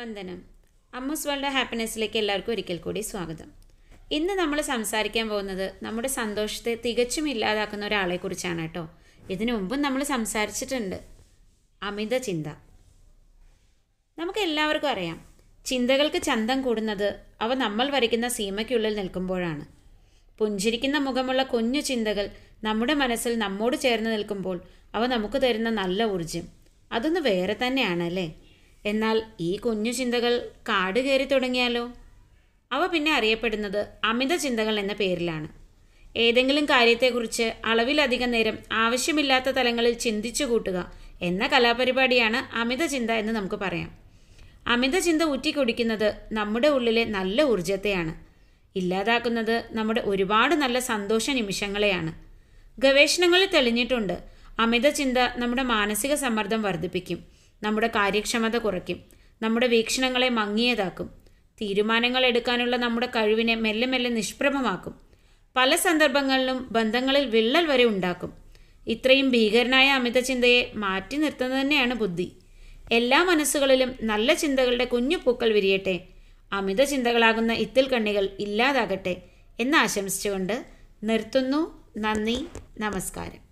വന്ദനം അമ്മൂസ് വേൾഡ് ഹാപ്പിനെസ്സിലേക്ക് എല്ലാവർക്കും ഒരിക്കൽ കൂടി സ്വാഗതം ഇന്ന് നമ്മൾ സംസാരിക്കാൻ പോകുന്നത് നമ്മുടെ സന്തോഷത്തെ തികച്ചും ഇല്ലാതാക്കുന്ന ഒരാളെക്കുറിച്ചാണ് കേട്ടോ ഇതിനു മുമ്പും നമ്മൾ സംസാരിച്ചിട്ടുണ്ട് അമിത ചിന്ത നമുക്ക് എല്ലാവർക്കും അറിയാം ചിന്തകൾക്ക് ചന്തം കൂടുന്നത് അവ നമ്മൾ വരയ്ക്കുന്ന സീമയ്ക്കുള്ളിൽ നിൽക്കുമ്പോഴാണ് പുഞ്ചിരിക്കുന്ന മുഖമുള്ള കുഞ്ഞു ചിന്തകൾ നമ്മുടെ മനസ്സിൽ നമ്മോട് ചേർന്ന് നിൽക്കുമ്പോൾ അവ നമുക്ക് തരുന്ന നല്ല ഊർജ്ജം അതൊന്ന് വേറെ തന്നെയാണ് അല്ലേ എന്നാൽ ഈ കുഞ്ഞു ചിന്തകൾ കാട് കയറി തുടങ്ങിയാലോ അവ പിന്നെ അറിയപ്പെടുന്നത് അമിത ചിന്തകൾ എന്ന പേരിലാണ് ഏതെങ്കിലും കാര്യത്തെക്കുറിച്ച് അളവിലധികം നേരം ആവശ്യമില്ലാത്ത തലങ്ങളിൽ ചിന്തിച്ചു കൂട്ടുക എന്ന കലാപരിപാടിയാണ് അമിത ചിന്ത എന്ന് നമുക്ക് പറയാം അമിത ചിന്ത ഊറ്റിക്കുടിക്കുന്നത് നമ്മുടെ ഉള്ളിലെ നല്ല ഊർജത്തെയാണ് ഇല്ലാതാക്കുന്നത് നമ്മുടെ ഒരുപാട് നല്ല സന്തോഷ നിമിഷങ്ങളെയാണ് ഗവേഷണങ്ങളിൽ തെളിഞ്ഞിട്ടുണ്ട് അമിത ചിന്ത നമ്മുടെ മാനസിക സമ്മർദ്ദം വർദ്ധിപ്പിക്കും നമ്മുടെ കാര്യക്ഷമത കുറയ്ക്കും നമ്മുടെ വീക്ഷണങ്ങളെ മങ്ങിയതാക്കും തീരുമാനങ്ങൾ എടുക്കാനുള്ള നമ്മുടെ കഴിവിനെ മെല്ലെ മെല്ലെ നിഷ്പ്രഭമാക്കും പല സന്ദർഭങ്ങളിലും ബന്ധങ്ങളിൽ വിള്ളൽ വരെ ഉണ്ടാക്കും ഇത്രയും ഭീകരനായ അമിത ചിന്തയെ മാറ്റി നിർത്തുന്നത് തന്നെയാണ് ബുദ്ധി എല്ലാ മനസ്സുകളിലും നല്ല ചിന്തകളുടെ കുഞ്ഞു പൂക്കൾ വിരിയട്ടെ അമിത ചിന്തകളാകുന്ന ഇത്തിൽ കണ്ണികൾ ഇല്ലാതാകട്ടെ എന്ന് ആശംസിച്ചുകൊണ്ട് നിർത്തുന്നു നന്ദി നമസ്കാരം